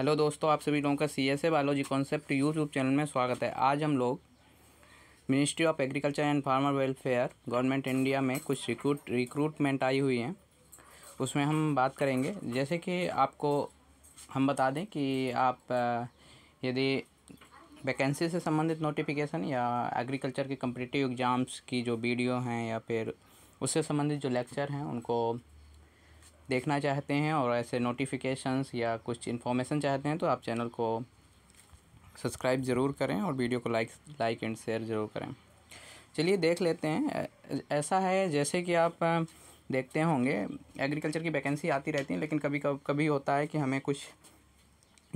hello दोस्तों आप सभी लोगों का C S A biology concept YouTube channel में स्वागत है आज हम लोग ministry of agriculture and farmer welfare government India में कुछ रिक्रूट रिक्रूटमेंट आई हुई हैं उसमें हम बात करेंगे जैसे कि आपको हम बता दें कि आप यदि वैकेंसी से संबंधित नोटिफिकेशन या एग्रीकल्चर के कम्पिटिटिव एग्ज़ाम्स की जो वीडियो हैं या फिर उससे संबंधित जो लेक्चर हैं उनको देखना चाहते हैं और ऐसे नोटिफिकेशंस या कुछ इन्फॉर्मेशन चाहते हैं तो आप चैनल को सब्सक्राइब ज़रूर करें और वीडियो को लाइक लाइक एंड शेयर ज़रूर करें चलिए देख लेते हैं ऐसा है जैसे कि आप देखते होंगे एग्रीकल्चर की वैकेंसी आती रहती हैं लेकिन कभी कभ, कभी होता है कि हमें कुछ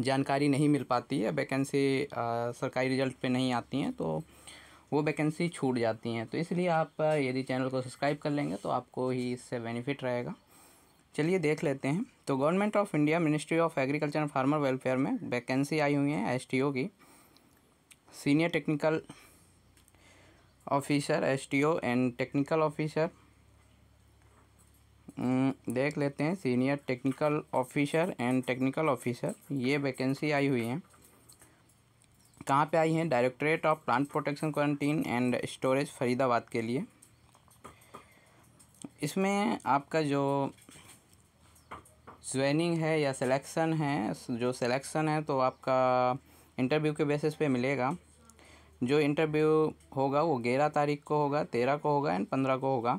जानकारी नहीं मिल पाती है वैकेंसी सरकारी रिजल्ट पे नहीं आती हैं तो वो वैकेंसी छूट जाती हैं तो इसलिए आप यदि चैनल को सब्सक्राइब कर लेंगे तो आपको ही इससे बेनिफिट रहेगा चलिए देख लेते हैं तो government of India ministry of agriculture and farmer welfare में वैकेंसी आई हुई है एस की senior technical officers and technical officer देख लेते हैं senior technical officer and technical officer ये वैकेंसी आई हुई है कहाँ पे आई है directorate of plant protection quarantine and storage Faridabad के लिए इसमें आपका जो स्वेनिंग है या सिलेक्शन है जो सिलेक्शन है तो आपका इंटरव्यू के बेसिस पे मिलेगा जो इंटरव्यू होगा वो ग्यारह तारीख को होगा तेरह को होगा एंड पंद्रह को होगा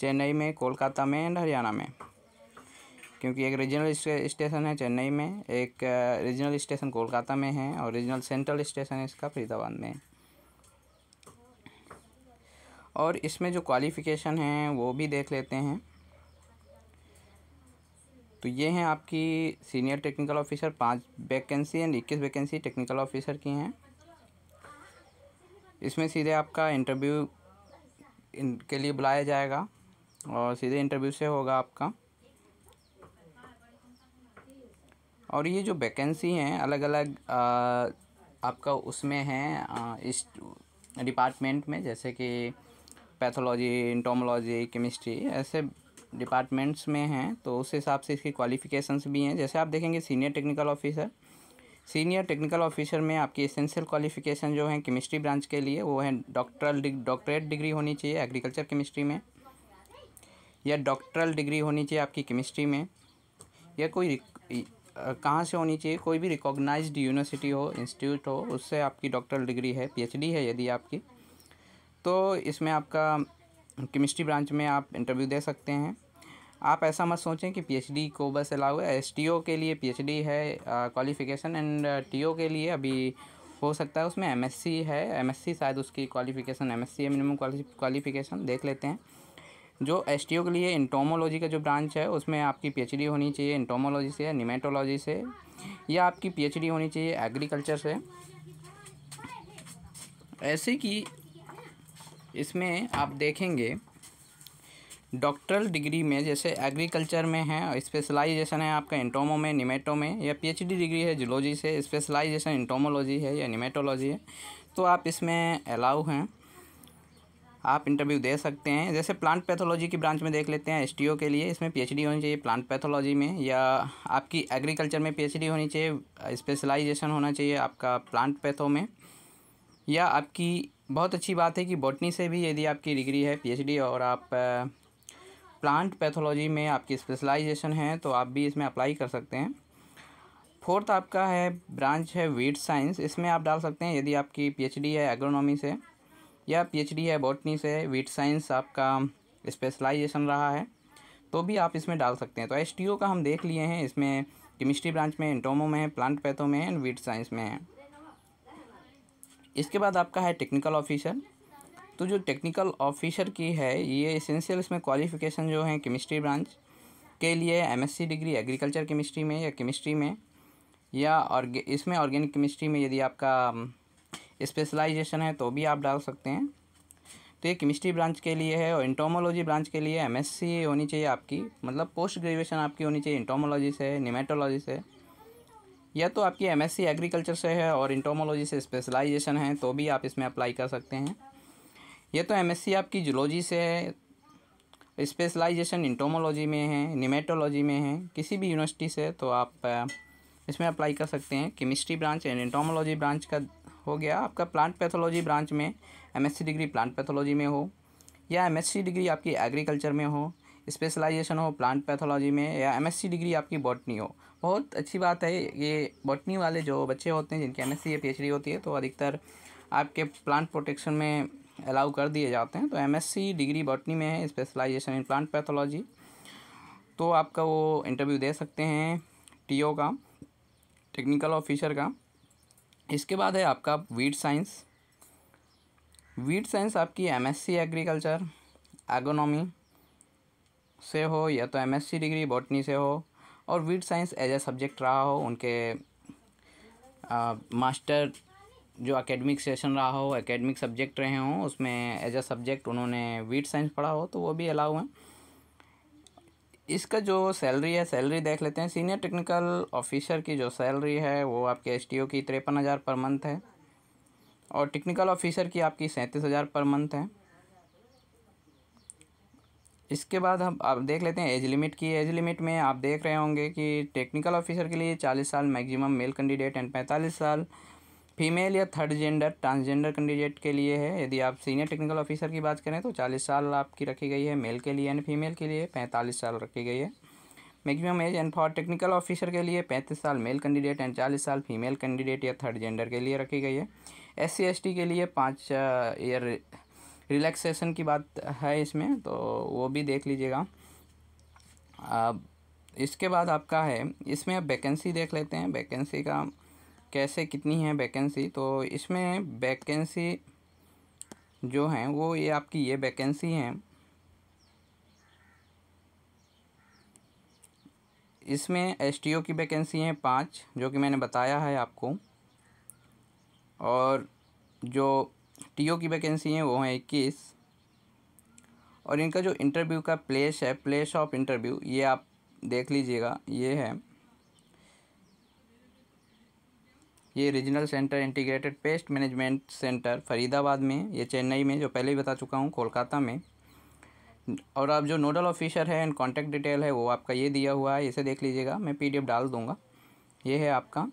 चेन्नई में कोलकाता में एंड हरियाणा में क्योंकि एक रीजनल स्टेशन है चेन्नई में एक रीजनल स्टेशन कोलकाता में है और रीजनल सेंट्रल स्टेशन है इसका फरीदाबाद में है और इसमें जो क्वालिफ़िकेशन है वो भी देख लेते हैं तो ये हैं आपकी सीनियर टेक्निकल ऑफिसर पाँच वैकेंसी एंड इक्कीस वैकेंसी टेक्निकल ऑफिसर की हैं इसमें सीधे आपका इंटरव्यू के लिए बुलाया जाएगा और सीधे इंटरव्यू से होगा आपका और ये जो वैकेंसी हैं अलग अलग आ, आपका उसमें हैं इस डिपार्टमेंट में जैसे कि पैथोलॉजी इंटोमोलॉजी केमिस्ट्री ऐसे डिपार्टमेंट्स में हैं तो उस हिसाब से इसकी क्वालिफिकेशंस भी हैं जैसे आप देखेंगे senior technical officer senior technical officer में आपकी एसेंशियल क्वालिफिकेशन जो है केमिस्ट्री ब्रांच के लिए वो है डॉक्टरल डॉक्टरेट डिग्री होनी चाहिए एग्रीकल्चर केमिस्ट्री में या डॉक्टरल डिग्री होनी चाहिए आपकी केमिस्ट्री में या कोई कहाँ से होनी चाहिए कोई भी रिकॉग्नाइज्ड यूनिवर्सिटी हो इंस्टीट्यूट हो उससे आपकी डॉक्टरल डिग्री है पीएचडी है यदि आपकी तो इसमें आपका केमिस्ट्री ब्रांच में आप इंटरव्यू दे सकते हैं आप ऐसा मत सोचें कि पीएचडी को बस अलाउ है एस के लिए पीएचडी है क्वालिफ़िकेशन एंड टी के लिए अभी हो सकता है उसमें एमएससी है एमएससी शायद उसकी क्वालिफ़िकेशन एमएससी है मिनिमम क्वालिफ़िकेशन देख लेते हैं जो एस के लिए इंटोमोलॉजी का जो ब्रांच है उसमें आपकी पीएचडी होनी चाहिए इंटोमोलॉजी से निमेटोलॉजी से या आपकी पी होनी चाहिए एग्रीकल्चर से ऐसे कि इसमें आप देखेंगे डॉक्टरल डिग्री में जैसे एग्रीकल्चर में है स्पेशलाइजेशन है आपका इंटोमो में निमेटो में या पीएचडी डिग्री है जुलॉजी से स्पेशलाइजेशन इंटोमोलॉजी है या निमेटोलॉजी है तो आप इसमें अलाउ हैं आप इंटरव्यू दे सकते हैं जैसे प्लांट पैथोलॉजी की ब्रांच में देख लेते हैं एस के लिए इसमें पी होनी चाहिए प्लांट पैथोलॉजी में या आपकी एग्रीकल्चर में पी होनी चाहिए स्पेशलाइजेशन होना चाहिए आपका प्लांट पैथो में या आपकी बहुत अच्छी बात है कि बॉटनी से भी यदि आपकी डिग्री है पीएचडी और आप प्लांट पैथोलॉजी में आपकी स्पेशलाइजेशन है तो आप भी इसमें अप्लाई कर सकते हैं फोर्थ आपका है ब्रांच है वीट साइंस इसमें आप डाल सकते हैं यदि आपकी पीएचडी है एग्रोनॉमी से या पीएचडी है बॉटनी से वीट साइंस आपका स्पेशलाइजेशन रहा है तो भी आप इसमें डाल सकते हैं तो एस का हम देख लिए हैं इसमें केमिस्ट्री ब्रांच में इंटोमो में है प्लांट पैथो में एंड वीट साइंस में है इसके बाद आपका है टेक्निकल ऑफिसर तो जो टेक्निकल ऑफिसर की है ये इसेंशियल इसमें क्वालिफिकेशन जो है केमिस्ट्री ब्रांच के लिए एमएससी डिग्री एग्रीकल्चर केमिस्ट्री में या केमिस्ट्री में या ऑर्गे इसमें ऑर्गेनिक केमिस्ट्री में यदि आपका स्पेशलाइजेशन um, है तो भी आप डाल सकते हैं तो ये केमिस्ट्री ब्रांच के लिए है और इंटोमोलॉजी ब्रांच के लिए एमएससी होनी चाहिए आपकी मतलब पोस्ट ग्रेजुएशन आपकी होनी चाहिए इंटोमोलॉजी से निमेटोलॉजी से या तो आपकी एम एग्रीकल्चर से है और इंटोमोलॉजी से स्पेशलाइजेशन है तो भी आप इसमें अप्लाई कर सकते हैं यह तो एम आपकी जुलॉजी से है स्पेशलाइजेशन इंटोमोलॉजी में है निमेटोलॉजी में है किसी भी यूनिवर्सिटी से तो आप इसमें अप्लाई कर सकते हैं chemistry branch and entomology branch का हो गया आपका प्लांट पैथोलॉजी ब्रांच में एमएससी डिग्री प्लांट पैथोलॉजी में हो या एमएससी डिग्री आपकी एग्रीकल्चर में हो स्पेशलाइजेशन हो प्लांट पैथोलॉजी में या एमएससी डिग्री आपकी बॉटनी हो बहुत अच्छी बात है ये बॉटनी वाले जो बच्चे होते हैं जिनकी एमएससी या पीएचडी होती है तो अधिकतर आपके प्लांट प्रोटेक्शन में अलाउ कर दिए जाते हैं तो एमएससी डिग्री बॉटनी में है स्पेशलाइजेशन इन प्लांट पैथोलॉजी तो आपका वो इंटरव्यू दे सकते हैं टी का टेक्निकल ऑफिसर का इसके बाद है आपका वीड साइंस वीड साइंस आपकी एमएससी एग्रीकल्चर एगोनॉमी से हो या तो एमएससी डिग्री बॉटनी से हो और weed science as a subject रहा हो उनके आ, मास्टर जो अकेडमिक सेशन रहा हो एकेडमिक सब्जेक्ट रहे हों उसमें एज ए सब्जेक्ट उन्होंने वीट साइंस पढ़ा हो तो वो भी अलाउ हैं इसका जो सैलरी है सैलरी देख लेते हैं सीनियर टेक्निकल ऑफिसर की जो सैलरी है वो आपके एस की तिरपन हज़ार पर मंथ है और टेक्निकल ऑफिसर की आपकी सैंतीस हज़ार पर मंथ है इसके बाद हम आप देख लेते हैं एज लिमिट की एज लिमिट में आप देख रहे होंगे कि टेक्निकल ऑफिसर के लिए चालीस साल मैक्सिमम मेल कैंडिडेट एंड पैंतालीस साल फीमेल या थर्ड जेंडर ट्रांसजेंडर कैंडिडेट के लिए है यदि आप सीनियर टेक्निकल ऑफिसर की बात करें तो चालीस साल आपकी रखी गई है मेल के लिए एंड फीमेल के लिए पैंतालीस साल रखी गई है maximum age and for technical officer के लिए पैंतीस साल मेल कैंडिडेट एंड चालीस साल फीमेल कैंडिडेट या थर्ड जेंडर के लिए रखी गई है एस सी के लिए पाँच ईयर uh, रिलैक्सेशन की बात है इसमें तो वो भी देख लीजिएगा अब इसके बाद आपका है इसमें आप वैकेंसी देख लेते हैं वैकेंसी का कैसे कितनी है वैकेंसी तो इसमें वैकेंसी जो हैं वो ये आपकी ये वैकेंसी हैं इसमें एसटीओ की वैकेंसी हैं पाँच जो कि मैंने बताया है आपको और जो टीओ की वैकेंसी हैं वो हैं इक्कीस और इनका जो इंटरव्यू का प्लेस है प्लेस ऑफ इंटरव्यू ये आप देख लीजिएगा ये है ये regional centre integrated pest management centre Faridabad में ये चेन्नई में जो पहले ही बता चुका हूँ कोलकाता में और आप जो नोडल ऑफिसर है एंड कॉन्टैक्ट डिटेल है वो आपका ये दिया हुआ है इसे देख लीजिएगा मैं पीडीएफ डाल दूँगा ये है आपका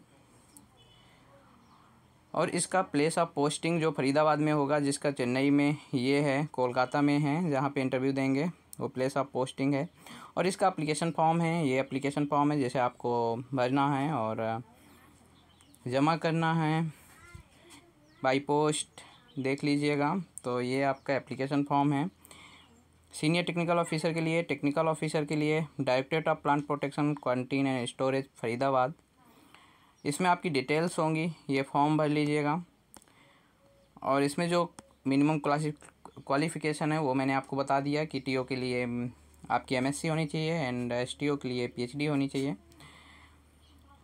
और इसका प्लेस ऑफ पोस्टिंग जो फरीदाबाद में होगा जिसका चेन्नई में ये है कोलकाता में है जहाँ पे इंटरव्यू देंगे वो प्लेस ऑफ पोस्टिंग है और इसका अप्लीकेशन फॉर्म है ये अप्लीकेशन फॉर्म है जैसे आपको भरना है और जमा करना है बाई पोस्ट देख लीजिएगा तो ये आपका एप्लीकेशन फॉर्म है सीनियर टेक्निकल ऑफिसर के लिए टेक्निकल ऑफिसर के लिए directorate of plant protection quarantine and storage Faridabad इसमें आपकी डिटेल्स होंगी ये फॉर्म भर लीजिएगा और इसमें जो मिनिमम क्वालिफिकेशन है वो मैंने आपको बता दिया कि टीओ के लिए आपकी एमएससी होनी चाहिए एंड एसटीओ के लिए पीएचडी होनी चाहिए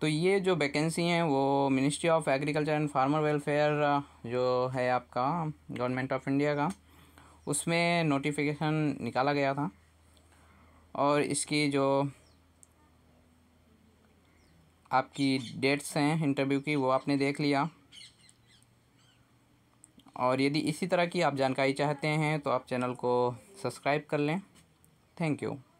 तो ये जो वैकेंसी हैं वो ministry of agriculture and farmer welfare जो है आपका गवर्नमेंट ऑफ इंडिया का उसमें नोटिफिकेशन निकाला गया था और इसकी जो आपकी डेट्स हैं इंटरव्यू की वो आपने देख लिया और यदि इसी तरह की आप जानकारी चाहते हैं तो आप चैनल को सब्सक्राइब कर लें थैंक यू